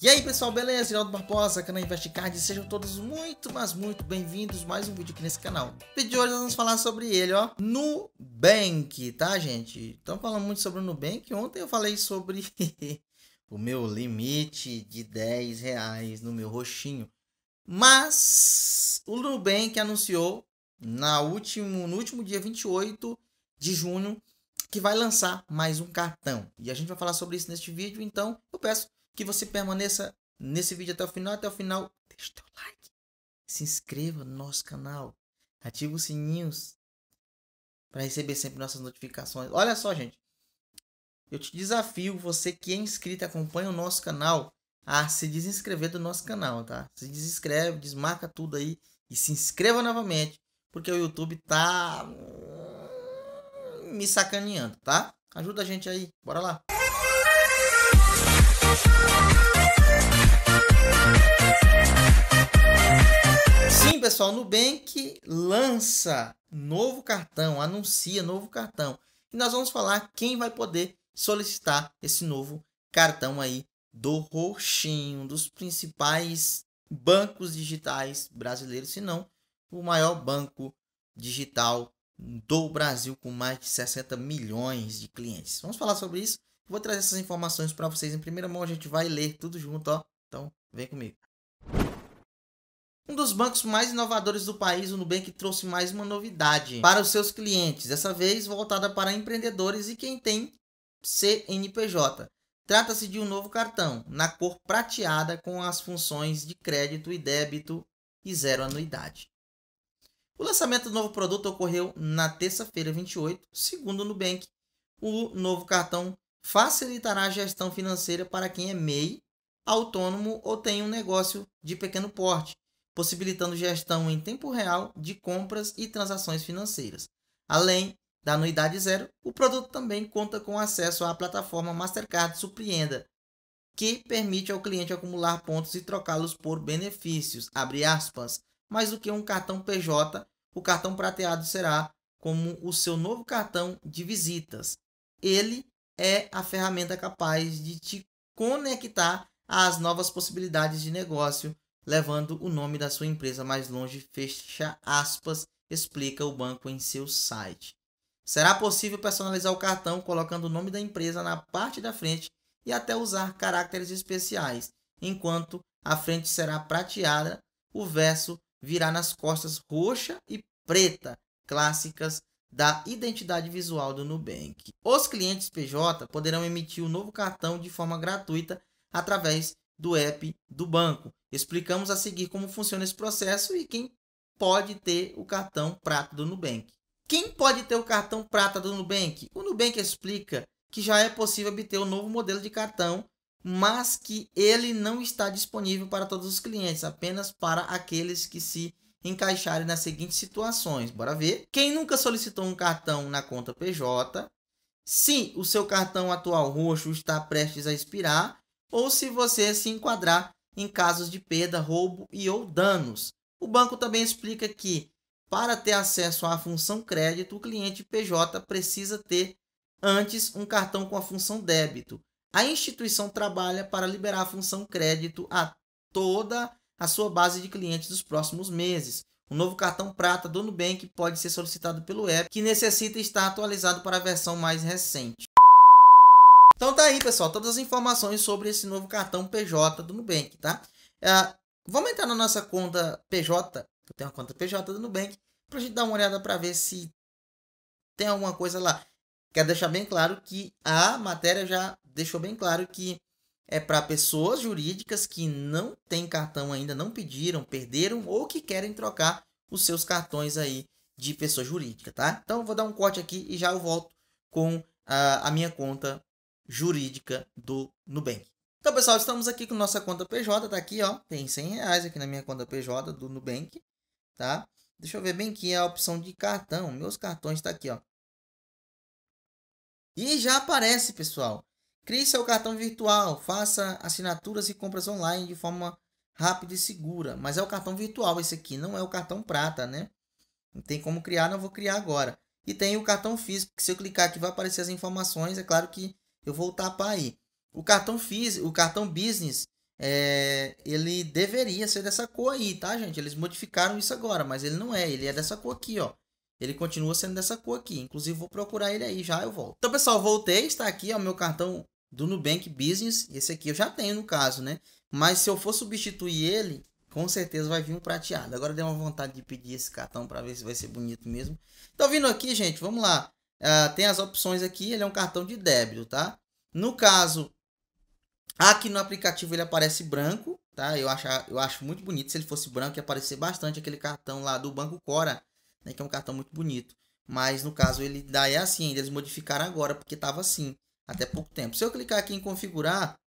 E aí pessoal, beleza? Geraldo Barbosa, canal Investcard, sejam todos muito, mas muito bem-vindos mais um vídeo aqui nesse canal. No vídeo de hoje nós vamos falar sobre ele, ó, Nubank, tá gente? Estamos falando muito sobre o Nubank, ontem eu falei sobre o meu limite de 10 reais no meu roxinho. Mas o Nubank anunciou na último, no último dia 28 de junho que vai lançar mais um cartão. E a gente vai falar sobre isso neste vídeo, então eu peço que você permaneça nesse vídeo até o final. Até o final, deixa o teu like. Se inscreva no nosso canal. Ativa os sininhos para receber sempre nossas notificações. Olha só, gente. Eu te desafio, você que é inscrito, acompanha o nosso canal, a se desinscrever do nosso canal, tá? Se desinscreve, desmarca tudo aí e se inscreva novamente, porque o YouTube tá me sacaneando, tá? Ajuda a gente aí, bora lá. Então, o Nubank lança novo cartão, anuncia novo cartão. E nós vamos falar quem vai poder solicitar esse novo cartão aí do Roxinho, um dos principais bancos digitais brasileiros, se não o maior banco digital do Brasil com mais de 60 milhões de clientes. Vamos falar sobre isso. Vou trazer essas informações para vocês em primeira mão, a gente vai ler tudo junto, ó. Então, vem comigo. Um dos bancos mais inovadores do país, o Nubank trouxe mais uma novidade para os seus clientes, dessa vez voltada para empreendedores e quem tem CNPJ. Trata-se de um novo cartão, na cor prateada, com as funções de crédito e débito e zero anuidade. O lançamento do novo produto ocorreu na terça-feira 28, segundo o Nubank. O novo cartão facilitará a gestão financeira para quem é MEI, autônomo ou tem um negócio de pequeno porte possibilitando gestão em tempo real de compras e transações financeiras. Além da anuidade zero, o produto também conta com acesso à plataforma Mastercard Surpreenda, que permite ao cliente acumular pontos e trocá-los por benefícios, mais do que um cartão PJ, o cartão prateado será como o seu novo cartão de visitas. Ele é a ferramenta capaz de te conectar às novas possibilidades de negócio, levando o nome da sua empresa mais longe, fecha aspas, explica o banco em seu site. Será possível personalizar o cartão colocando o nome da empresa na parte da frente e até usar caracteres especiais. Enquanto a frente será prateada, o verso virá nas costas roxa e preta, clássicas da identidade visual do Nubank. Os clientes PJ poderão emitir o novo cartão de forma gratuita através do app do banco. Explicamos a seguir como funciona esse processo e quem pode ter o cartão prata do Nubank. Quem pode ter o cartão prata do Nubank? O Nubank explica que já é possível obter o um novo modelo de cartão, mas que ele não está disponível para todos os clientes, apenas para aqueles que se encaixarem nas seguintes situações. Bora ver. Quem nunca solicitou um cartão na conta PJ, se o seu cartão atual roxo está prestes a expirar ou se você se enquadrar em casos de perda, roubo e ou danos. O banco também explica que, para ter acesso à função crédito, o cliente PJ precisa ter antes um cartão com a função débito. A instituição trabalha para liberar a função crédito a toda a sua base de clientes dos próximos meses. O novo cartão prata do Nubank pode ser solicitado pelo app, que necessita estar atualizado para a versão mais recente. Então tá aí, pessoal, todas as informações sobre esse novo cartão PJ do Nubank, tá? É, vamos entrar na nossa conta PJ, eu tenho a conta PJ do Nubank, pra gente dar uma olhada para ver se tem alguma coisa lá. Quero deixar bem claro que a matéria já deixou bem claro que é para pessoas jurídicas que não têm cartão ainda, não pediram, perderam ou que querem trocar os seus cartões aí de pessoa jurídica, tá? Então vou dar um corte aqui e já eu volto com a, a minha conta jurídica do Nubank. Então, pessoal, estamos aqui com nossa conta PJ, tá aqui, ó. Tem 100 reais aqui na minha conta PJ do Nubank, tá? Deixa eu ver bem aqui a opção de cartão. Meus cartões tá aqui, ó. E já aparece, pessoal. Crie seu cartão virtual, faça assinaturas e compras online de forma rápida e segura. Mas é o cartão virtual esse aqui, não é o cartão prata, né? Não tem como criar, não vou criar agora. E tem o cartão físico, que se eu clicar aqui vai aparecer as informações. É claro que eu vou tapar aí. O cartão físico, o cartão business, é, ele deveria ser dessa cor aí, tá, gente? Eles modificaram isso agora, mas ele não é, ele é dessa cor aqui, ó. Ele continua sendo dessa cor aqui. Inclusive, vou procurar ele aí, já eu volto. Então, pessoal, voltei. Está aqui o meu cartão do Nubank Business. Esse aqui eu já tenho, no caso, né? Mas se eu for substituir ele, com certeza vai vir um prateado. Agora deu uma vontade de pedir esse cartão para ver se vai ser bonito mesmo. Então, vindo aqui, gente, vamos lá. Uh, tem as opções aqui, ele é um cartão de débito, tá? No caso, aqui no aplicativo ele aparece branco, tá? Eu acho, eu acho muito bonito se ele fosse branco ia aparecer bastante aquele cartão lá do Banco Cora, né? Que é um cartão muito bonito. Mas no caso ele dá é assim, eles modificaram agora porque estava assim até pouco tempo. Se eu clicar aqui em configurar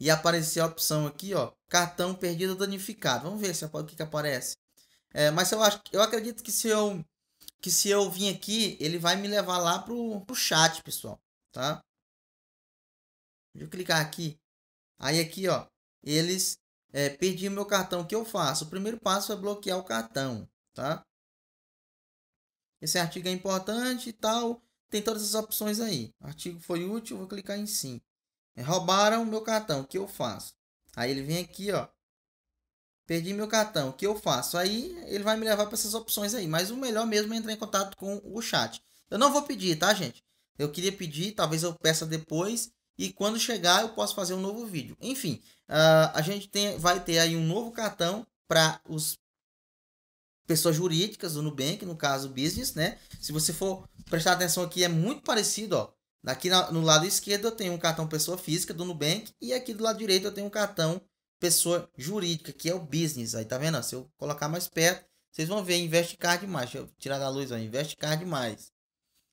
e aparecer a opção aqui, ó, cartão perdido danificado. Vamos ver se é o que, que aparece. É, mas eu acho, eu acredito que se eu que se eu vir aqui, ele vai me levar lá pro, pro chat, pessoal, tá? Deixa eu clicar aqui. Aí aqui, ó, eles é, perdi meu cartão, o que eu faço? O primeiro passo é bloquear o cartão, tá? Esse artigo é importante e tal, tem todas as opções aí. Artigo foi útil, vou clicar em sim. É, roubaram meu cartão, o que eu faço? Aí ele vem aqui, ó, Perdi meu cartão, o que eu faço? Aí ele vai me levar para essas opções aí. Mas o melhor mesmo é entrar em contato com o chat. Eu não vou pedir, tá, gente? Eu queria pedir, talvez eu peça depois. E quando chegar, eu posso fazer um novo vídeo. Enfim, uh, a gente tem, vai ter aí um novo cartão para os pessoas jurídicas do Nubank, no caso business, né? Se você for prestar atenção aqui, é muito parecido, ó. Aqui na, no lado esquerdo eu tenho um cartão pessoa física do Nubank e aqui do lado direito eu tenho um cartão pessoa jurídica, que é o business. Aí tá vendo? Se eu colocar mais perto, vocês vão ver investe Card mais. Deixa eu tirar da luz, ó, investe Card mais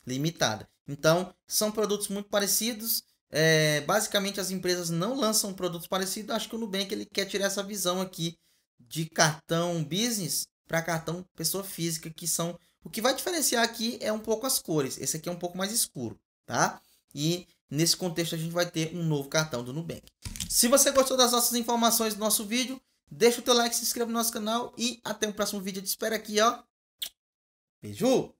limitada. Então, são produtos muito parecidos. É, basicamente, as empresas não lançam produtos parecidos. Acho que o Nubank ele quer tirar essa visão aqui de cartão business para cartão pessoa física, que são o que vai diferenciar aqui é um pouco as cores. Esse aqui é um pouco mais escuro, tá? E nesse contexto a gente vai ter um novo cartão do Nubank. Se você gostou das nossas informações do nosso vídeo, deixa o teu like, se inscreva no nosso canal e até o próximo vídeo. Eu te espero aqui, ó. Beijo!